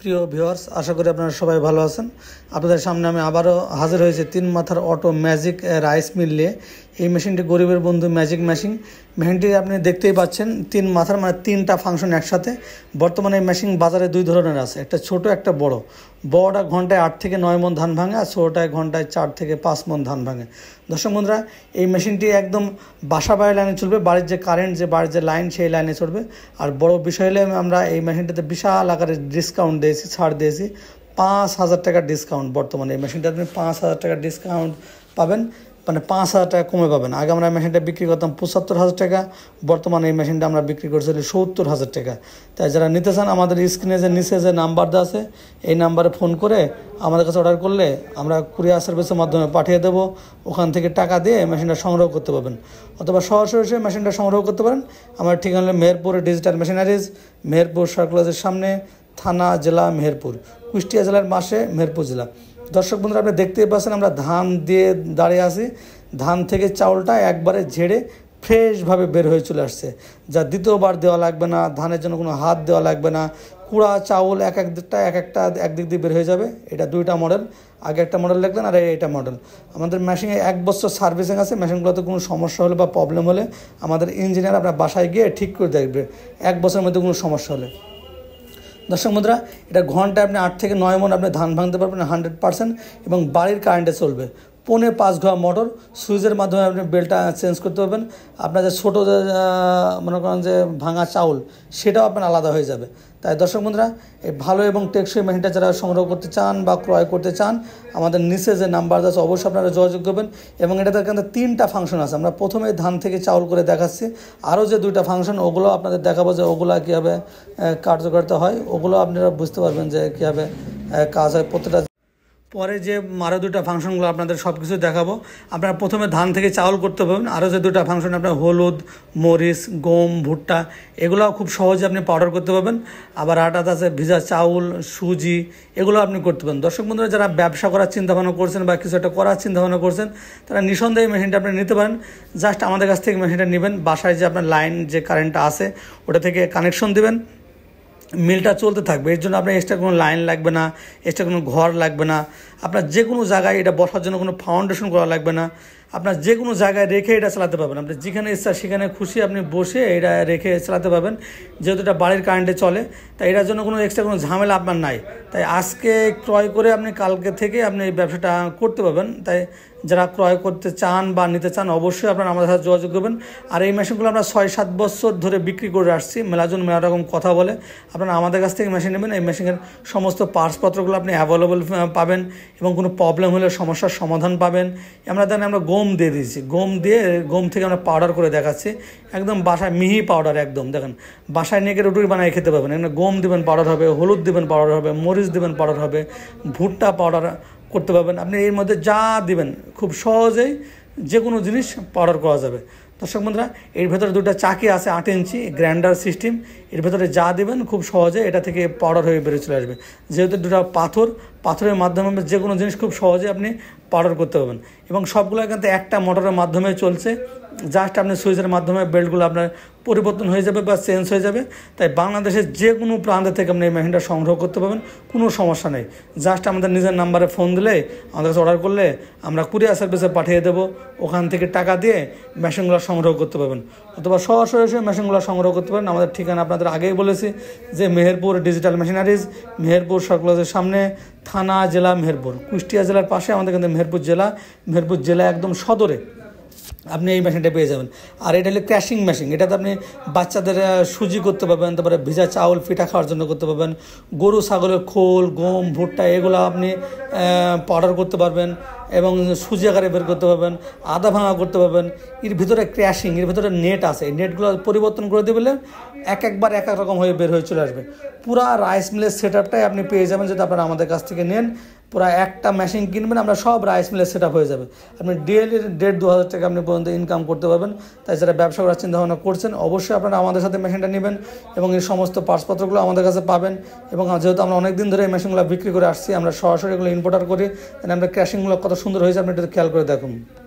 প্রিয় ভিওয়ার্স আশা করি আপনারা সবাই ভালো আছেন আপনাদের সামনে আমি আবারও হাজির হয়েছি তিন মাথার অটো ম্যাজিক রাইস মিল নিয়ে এই মেশিনটি গরিবের বন্ধু ম্যাজিক মেশিন মেশিনটি আপনি দেখতেই পাচ্ছেন তিন মাথার মানে তিনটা ফাংশন একসাথে বর্তমানে এই মেশিন বাজারে দুই ধরনের আছে একটা ছোট একটা বড় বড়টা ঘন্টায় আট থেকে নয় মন ধান ভাঙে আর ছোটোটায় ঘন্টায় চার থেকে পাঁচ মন ধান ভাঙে দর্শক বন্ধুরা এই মেশিনটি একদম বাসা বাড়ি লাইনে চলবে বাড়ির যে কারেন্ট যে বাড়ির যে লাইন সেই লাইনে চলবে আর বড় বিষয় হলে আমরা এই মেশিনটাতে বিশাল আকারে ডিসকাউন্ট দিয়েছি ছাড় দিয়েছি পাঁচ হাজার টাকা ডিসকাউন্ট বর্তমানে এই মেশিনটা আপনি পাঁচ হাজার টাকার ডিসকাউন্ট পাবেন মানে পাঁচ হাজার টাকা কমে পাবেন আগে আমরা মেশিনটা বিক্রি করতাম পঁচাত্তর হাজার টাকা বর্তমানে এই মেশিনটা আমরা বিক্রি করছি সত্তর হাজার টাকা তাই যারা নিতে চান আমাদের স্ক্রিনে যে নিচে যে নাম্বার দেওয়া আছে এই নাম্বারে ফোন করে আমাদের কাছে অর্ডার করলে আমরা কুরিয়ার সার্ভিসের মাধ্যমে পাঠিয়ে দেবো ওখান থেকে টাকা দিয়ে মেশিনটা সংগ্রহ করতে পারবেন অথবা সরাসরি সে মেশিনটা সংগ্রহ করতে পারেন আমার ঠিকানা মেহেরপুরে ডিজিটাল মেশিনারিজ মেহেরপুর সার্কুলাজের সামনে থানা জেলা মেহেরপুর কুষ্টিয়া জেলার মাসে মেহেরপুর জেলা দর্শক বন্ধুরা আপনি দেখতেই পাচ্ছেন আমরা ধান দিয়ে দাঁড়িয়ে আছি ধান থেকে চাউলটা একবারে ঝেড়ে ফ্রেশভাবে বের হয়ে চলে আসছে যা দ্বিতীয়বার দেওয়া লাগবে না ধানের জন্য কোনো হাত দেওয়া লাগবে না কুড়া চাউল এক একটা এক একটা একদিক দিয়ে বের হয়ে যাবে এটা দুইটা মডেল আগে একটা মডেল লাগলেন আর এটা মডেল আমাদের মেশিনে এক বছর সার্ভিসিং আছে মেশিনগুলোতে কোনো সমস্যা হলে বা প্রবলেম হলে আমাদের ইঞ্জিনিয়ার আপনার বাসায় গিয়ে ঠিক করে দেখবে এক বছরের মধ্যে কোনো সমস্যা হলে দর্শক মুদ্রা এটা ঘন্টায় আপনি আট থেকে নয় মন আপনি ধান ভাঙতে পারবেন হান্ড্রেড পার্সেন্ট এবং বাড়ির কারেন্টে চলবে পৌনে পাঁচ ঘোয়া মোটর সুইচের মাধ্যমে আপনি বেলটা চেঞ্জ করতে পারবেন আপনার যে ছোটো যে মনে করেন যে ভাঙা চাউল সেটাও আপনার আলাদা হয়ে যাবে তাই দর্শক বন্ধুরা এই ভালো এবং টেকসই মেশিনটা যারা সংগ্রহ করতে চান বা ক্রয় করতে চান আমাদের নিচে যে নাম্বার আছে অবশ্যই আপনারা যোগাযোগ করবেন এবং এটাতে কিন্তু তিনটা ফাংশন আছে আমরা প্রথমে ধান থেকে চাউল করে দেখাচ্ছি আরও যে দুইটা ফাংশন ওগুলো আপনাদের দেখাবো যে ওগুলো কীভাবে কার্যকারিতা হয় ওগুলো আপনারা বুঝতে পারবেন যে কীভাবে কাজ হয় প্রত্যেকটা পরে যে আরও দুটা ফাংশনগুলো আপনাদের সব কিছু দেখাবো আপনারা প্রথমে ধান থেকে চাউল করতে পারবেন আরও যে দুটা ফাংশন আপনার হলুদ মরিচ গম ভুট্টা এগুলোও খুব সহজে আপনি পাউডার করতে পারবেন আবার আটাত আছে ভিজা চাউল সুজি এগুলো আপনি করতে পারেন দর্শক বন্ধুরা যারা ব্যবসা করার চিন্তাভাবনা করছেন বা কিছু একটা করার চিন্তাভাবনা করছেন তারা নিঃসন্দেহে মেশিনটা আপনি নিতে পারেন জাস্ট আমাদের কাছ থেকে মেশিনটা নেবেন বাসায় যে আপনার লাইন যে কারেন্টটা আছে ওটা থেকে কানেকশন দেবেন মিলটা চলতে থাকবে এর জন্য আপনার এক্সট্রা কোনো লাইন লাগবে না এক্সট্রা কোনো ঘর লাগবে না আপনার যে কোনো জায়গায় এটা বসার জন্য কোনো ফাউন্ডেশন করা লাগবে না আপনার যে কোনো জায়গায় রেখে এটা চালাতে পারবেন আপনি যেখানে ইচ্ছা সেখানে খুশি আপনি বসে এটা রেখে চালাতে পারবেন যেহেতু এটা বাড়ির কারেন্টে চলে তাই এটার জন্য কোনো এক্সট্রা কোনো ঝামেলা আপনার নাই তাই আজকে ক্রয় করে আপনি কালকে থেকে আপনি এই ব্যবসাটা করতে পারবেন তাই যারা ক্রয় করতে চান বা নিতে চান অবশ্যই আপনারা আমাদের সাথে যোগাযোগ করবেন আর এই মেশিনগুলো আমরা ছয় সাত বছর ধরে বিক্রি করে আসছি মেলাজন মেলা রকম কথা বলে আপনারা আমাদের কাছ থেকে মেশিন নেবেন এই মেশিনের সমস্ত পার্টসপত্রগুলো আপনি অ্যাভেলেবল পাবেন এবং কোনো প্রবলেম হলে সমস্যার সমাধান পাবেন আমরা দেন আমরা গম দিয়ে দিয়েছি গম দিয়ে গম থেকে আমরা পাউডার করে দেখাচ্ছি একদম বাসায় মিহি পাউডার একদম দেখেন বাসায় নিয়ে রুটি বানায় খেতে পারবেন এখানে গম দেবেন পাউডার হবে হলুদ দেবেন পাউডার হবে মরিচ দেবেন পাউডার হবে ভুট্টা পাউডার করতে পারবেন আপনি এর মধ্যে যা দিবেন খুব সহজেই যে কোনো জিনিস অর্ডার করা যাবে দর্শক বন্ধুরা এর ভেতরে দুটো চাকি আছে আট ইঞ্চি গ্র্যান্ডার সিস্টেম এর ভেতরে যা দেবেন খুব সহজে এটা থেকে পাউডার হয়ে বেরিয়ে চলে আসবে যেহেতু দুটো পাথর পাথরের মাধ্যমে যে কোনো জিনিস খুব সহজে আপনি পাউডার করতে পারবেন এবং সবগুলো কিন্তু একটা মোটরের মাধ্যমে চলছে জাস্ট আপনি সুইচের মাধ্যমে বেল্টগুলো আপনার পরিবর্তন হয়ে যাবে বা চেঞ্জ হয়ে যাবে তাই বাংলাদেশের যে কোনো প্রান্ত থেকে আপনি এই মেশিনটা সংগ্রহ করতে পারবেন কোনো সমস্যা নেই জাস্ট আমাদের নিজের নাম্বারে ফোন দিলে আমাদের কাছে অর্ডার করলে আমরা কুরিয়ার সার্ভিসে পাঠিয়ে দেবো ওখান থেকে টাকা দিয়ে মেশিনগুলো সংগ্রহ করতে পারবেন অথবা সরাসরি এসে মেশিনগুলো সংগ্রহ করতে পারেন আমাদের ঠিকানা আপনাদের আগেই বলেছি যে মেহেরপুর ডিজিটাল মেশিনারিজ মেহেরপুর সার্কুলারের সামনে থানা জেলা মেহেরপুর কুষ্টিয়া জেলার পাশে আমাদের কিন্তু মেহেরপুর জেলা মেহেরপুর জেলা একদম সদরে আপনি এই মেশিনটা পেয়ে যাবেন আর এটা হলো ক্র্যাশিং মেশিন এটাতে আপনি বাচ্চাদের সুজি করতে পারবেন তারপরে ভিজা চাউল পিঠা খাওয়ার জন্য করতে পারবেন গরু ছাগলের খোল গম ভুট্টা এগুলো আপনি পাউডার করতে পারবেন এবং সুজি আকারে বের করতে পারবেন আদা ভাঙা করতে পারবেন এর ভিতরে ক্র্যাশিং এর ভিতরে নেট আছে এই নেটগুলো পরিবর্তন করে দেবেলে এক একবার এক এক রকম হয়ে বের হয়ে চলে আসবে পুরা রাইস মিলের সেট আপটাই আপনি পেয়ে যাবেন যদি আপনারা আমাদের কাছ থেকে নেন পুরো একটা মেশিন কিনবেন আমরা সব রাইস মিলে সেট হয়ে যাবে আপনি ডেলি দেড় দু হাজার টাকা আপনি পর্যন্ত ইনকাম করতে পারবেন তাই যারা ব্যবসা করার চিন্তাভাবনা করছেন অবশ্যই আপনারা আমাদের সাথে মেশিনটা নেবেন এবং এই সমস্ত পার্সপত্রগুলো আমাদের কাছে পাবেন এবং যেহেতু আমরা অনেক দিন ধরে এই মেশিনগুলো বিক্রি করে আসছি আমরা সরাসরি এগুলো ইম্পোর্টার করি আমরা ক্যাশিংগুলো কত সুন্দর হয়েছে আপনি একটু খেয়াল করে দেখুন